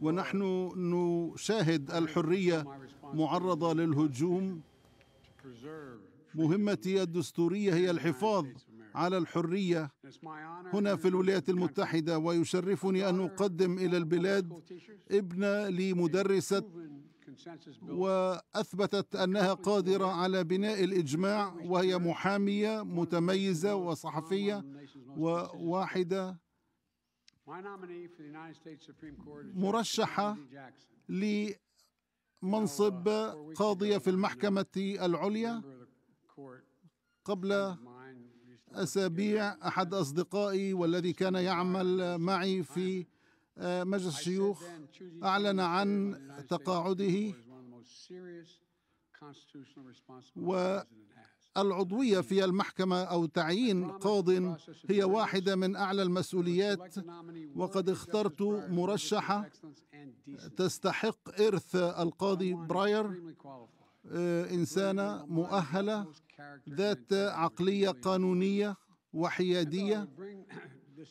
ونحن نشاهد الحريه معرضه للهجوم مهمتي الدستوريه هي الحفاظ على الحريه هنا في الولايات المتحده ويشرفني ان اقدم الى البلاد ابنه لمدرسه واثبتت انها قادره على بناء الاجماع وهي محاميه متميزه وصحفيه وواحده مرشحة لمنصب uh, قاضية في المحكمة العليا قبل أسابيع أحد أصدقائي والذي كان يعمل معي في uh, مجلس الشيوخ أعلن عن تقاعده و العضوية في المحكمة أو تعيين قاض هي واحدة من أعلى المسؤوليات وقد اخترت مرشحة تستحق إرث القاضي براير آه، إنسانة مؤهلة ذات عقلية قانونية وحيادية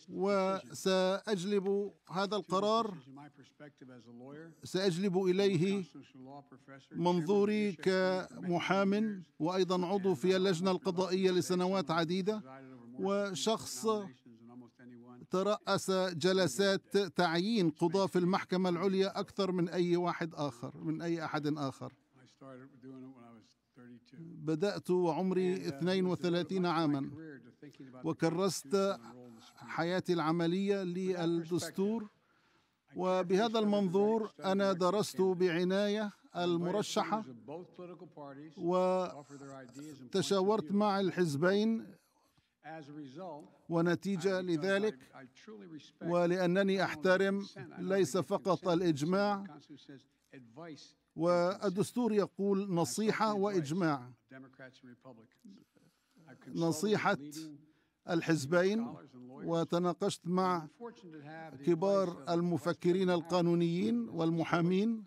وسأجلب هذا القرار سأجلب إليه منظوري كمحام وأيضا عضو في اللجنة القضائية لسنوات عديدة وشخص ترأس جلسات تعيين قضاة في المحكمة العليا أكثر من أي واحد آخر من أي أحد آخر بدأت وعمري 32 uh, عاما وكرست حياتي العملية للدستور وبهذا المنظور أنا درست بعناية المرشحة وتشاورت مع الحزبين ونتيجة لذلك ولأنني أحترم ليس فقط الإجماع والدستور يقول نصيحة وإجماع نصيحة الحزبين وتناقشت مع كبار المفكرين القانونيين والمحامين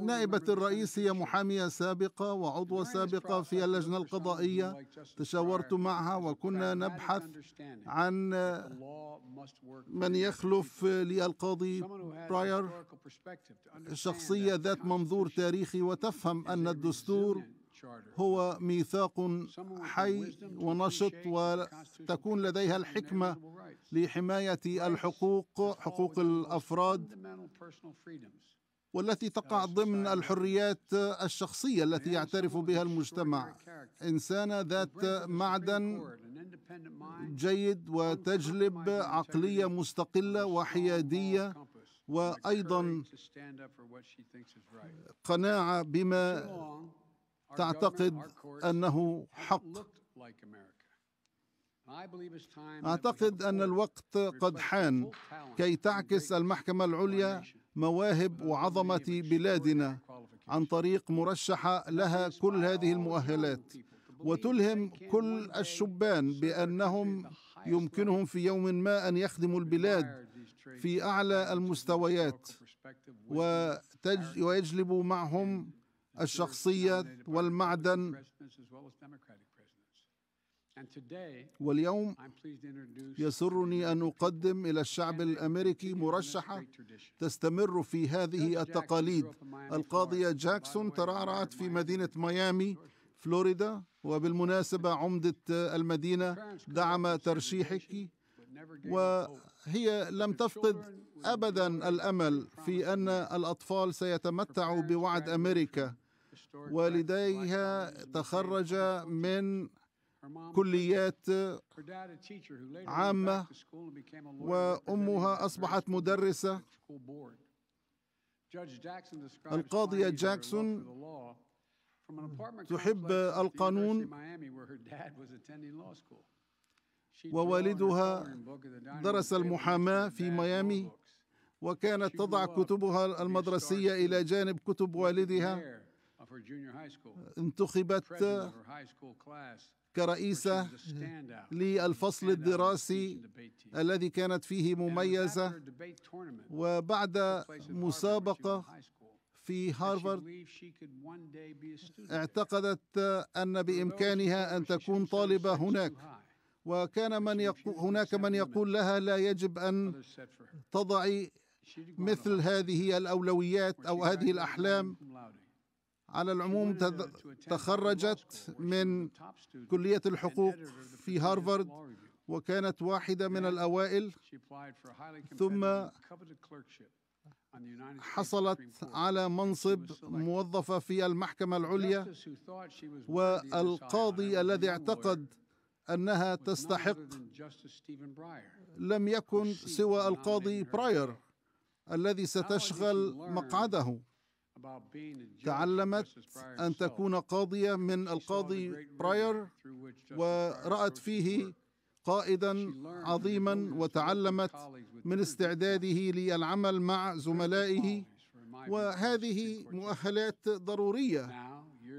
نائبة الرئيس هي محامية سابقة وعضوة سابقة في اللجنة القضائية تشاورت معها وكنا نبحث عن من يخلف للقاضي براير شخصية ذات منظور تاريخي وتفهم أن الدستور هو ميثاق حي ونشط وتكون لديها الحكمه لحمايه الحقوق حقوق الافراد والتي تقع ضمن الحريات الشخصية التي يعترف بها المجتمع إنسانة ذات معدن جيد وتجلب عقلية مستقلة وحيادية وأيضا قناعة بما تعتقد أنه حق اعتقد ان الوقت قد حان كي تعكس المحكمه العليا مواهب وعظمه بلادنا عن طريق مرشحه لها كل هذه المؤهلات وتلهم كل الشبان بانهم يمكنهم في يوم ما ان يخدموا البلاد في اعلى المستويات ويجلبوا معهم الشخصيه والمعدن واليوم يسرني أن أقدم إلى الشعب الأمريكي مرشحة تستمر في هذه التقاليد القاضية جاكسون ترعرعت في مدينة ميامي فلوريدا وبالمناسبة عمدة المدينة دعم ترشيحك وهي لم تفقد أبدا الأمل في أن الأطفال سيتمتعوا بوعد أمريكا والديها تخرج من كليات عامة وأمها أصبحت مدرسة القاضية جاكسون تحب القانون ووالدها درس المحاماة في ميامي وكانت تضع كتبها المدرسية إلى جانب كتب والدها انتخبت كرئيسة للفصل uh, الدراسي الذي كانت فيه uh, مميزة وبعد مسابقة في هارفارد اعتقدت أن بإمكانها أن تكون طالبة هناك وكان من يقول هناك من يقول لها لا يجب أن تضعي مثل هذه الأولويات أو هذه الأحلام على العموم تخرجت من كلية الحقوق في هارفارد وكانت واحدة من الأوائل ثم حصلت على منصب موظفة في المحكمة العليا والقاضي الذي اعتقد أنها تستحق لم يكن سوى القاضي براير الذي ستشغل مقعده تعلمت أن تكون قاضية من القاضي براير ورأت فيه قائدا عظيما وتعلمت من استعداده للعمل مع زملائه وهذه مؤهلات ضرورية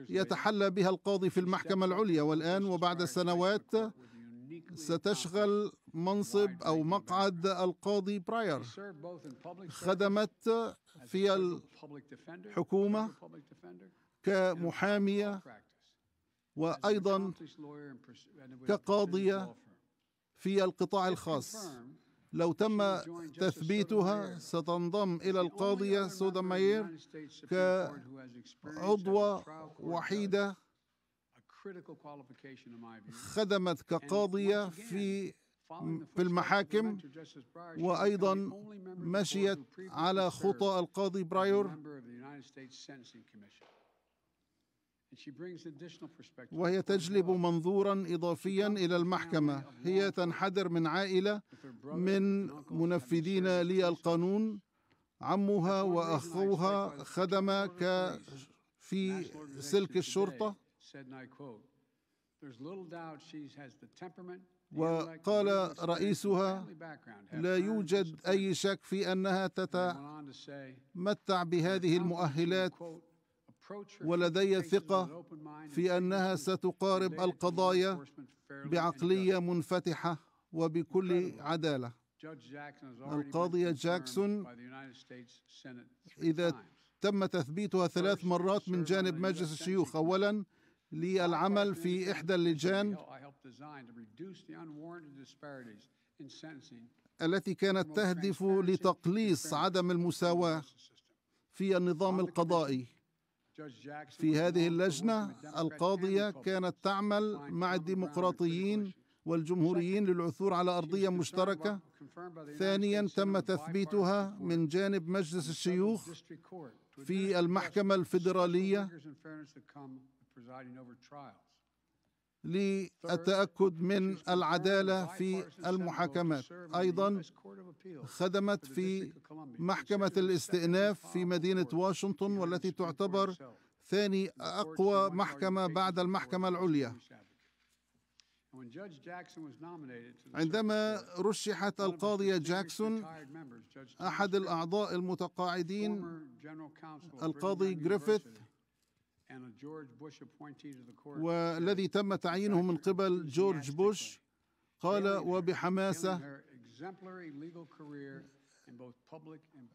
يتحلى بها القاضي في المحكمة العليا والآن وبعد سنوات ستشغل منصب أو مقعد القاضي براير خدمت في الحكومة كمحامية وأيضا كقاضية في القطاع الخاص لو تم تثبيتها ستنضم إلى القاضية سودا ماير كعضوة وحيدة خدمت كقاضية في في المحاكم وأيضا مشيت على خطى القاضي برايور وهي تجلب منظورا اضافيا الى المحكمه هي تنحدر من عائله من منفذين للقانون عمها واخوها خدم في سلك الشرطه وقال رئيسها لا يوجد اي شك في انها تتمتع بهذه المؤهلات ولدي ثقه في انها ستقارب القضايا بعقليه منفتحه وبكل عداله القاضيه جاكسون اذا تم تثبيتها ثلاث مرات من جانب مجلس الشيوخ اولا للعمل في إحدى اللجان التي كانت تهدف لتقليص عدم المساواة في النظام القضائي في هذه اللجنة القاضية كانت تعمل مع الديمقراطيين والجمهوريين للعثور على أرضية مشتركة ثانيا تم تثبيتها من جانب مجلس الشيوخ في المحكمة الفيدرالية للتاكد من العداله في المحاكمات ايضا خدمت في محكمه الاستئناف في مدينه واشنطن والتي تعتبر ثاني اقوى محكمه بعد المحكمه العليا عندما رشحت القاضية جاكسون أحد الأعضاء المتقاعدين القاضي جريفيث والذي تم تعيينه من قبل جورج بوش قال وبحماسة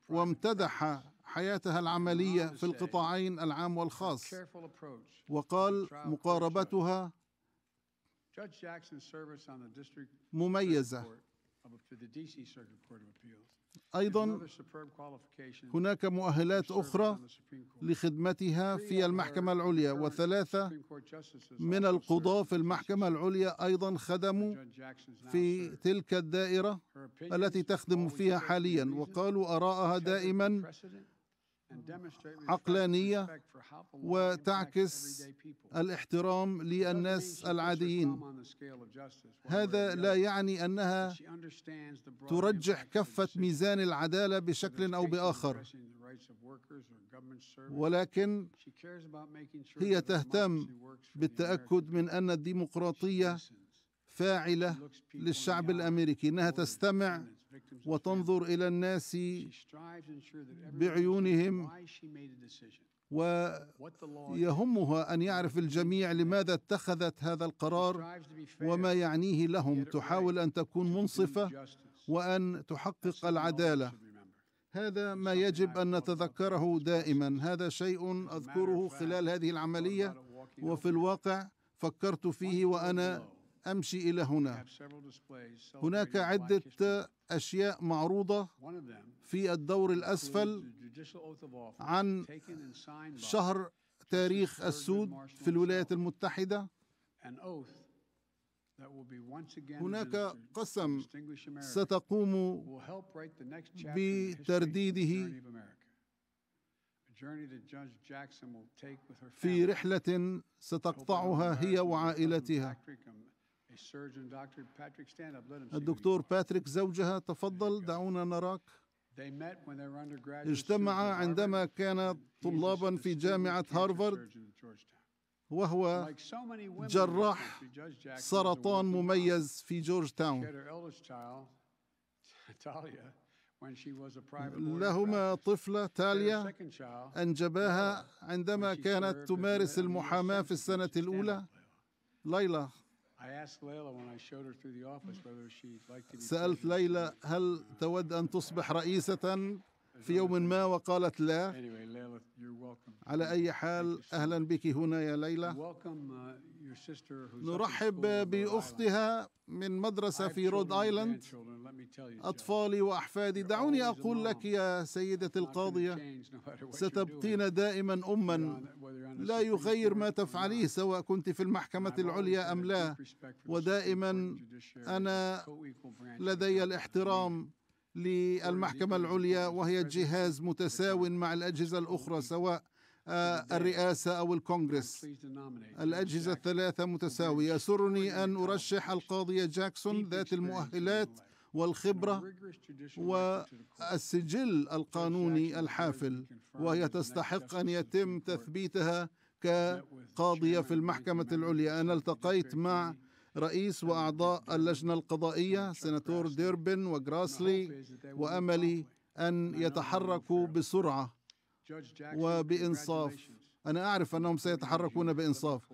وامتدح حياتها العملية في القطاعين العام والخاص وقال مقاربتها مميزة ايضا هناك مؤهلات اخرى لخدمتها في المحكمه العليا وثلاثه من القضاه في المحكمه العليا ايضا خدموا في تلك الدائره التي تخدم فيها حاليا وقالوا ارائها دائما عقلانيه وتعكس الاحترام للناس العاديين هذا لا يعني انها ترجح كفه ميزان العداله بشكل او باخر ولكن هي تهتم بالتاكد من ان الديمقراطيه فاعله للشعب الامريكي انها تستمع وتنظر الى الناس بعيونهم ويهمها ان يعرف الجميع لماذا اتخذت هذا القرار وما يعنيه لهم تحاول ان تكون منصفه وان تحقق العداله هذا ما يجب ان نتذكره دائما هذا شيء اذكره خلال هذه العمليه وفي الواقع فكرت فيه وانا أمشي إلى هنا هناك عدة أشياء معروضة في الدور الأسفل عن شهر تاريخ السود في الولايات المتحدة هناك قسم ستقوم بترديده في رحلة ستقطعها هي وعائلتها الدكتور باتريك زوجها تفضل دعونا نراك اجتمعا عندما كان طلابا في جامعة هارفارد وهو جراح سرطان مميز في جورج تاون لهما طفلة تاليا أنجباها عندما كانت تمارس المحاماة في السنة الأولى ليلى سألت ليلى هل تود أن تصبح رئيسة في يوم ما وقالت لا على أي حال أهلا بك هنا يا ليلى uh, نرحب بأختها من مدرسة في رود آيلاند أطفالي وأحفادي دعوني أقول لك يا سيدة القاضية ستبقين دائما أما لا يغير ما تفعليه سواء كنت في المحكمة العليا أم لا ودائما أنا لدي الاحترام للمحكمة العليا وهي جهاز متساو مع الأجهزة الأخرى سواء آه، الرئاسة أو الكونغرس الأجهزة الثلاثة متساوية يسرني أن أرشح القاضية جاكسون ذات المؤهلات والخبرة والسجل القانوني الحافل وهي تستحق أن يتم تثبيتها كقاضية في المحكمة العليا أنا التقيت مع رئيس وأعضاء اللجنة القضائية سناتور ديربن وجراسلي وأملي أن يتحركوا بسرعة وبإنصاف أنا أعرف أنهم سيتحركون بإنصاف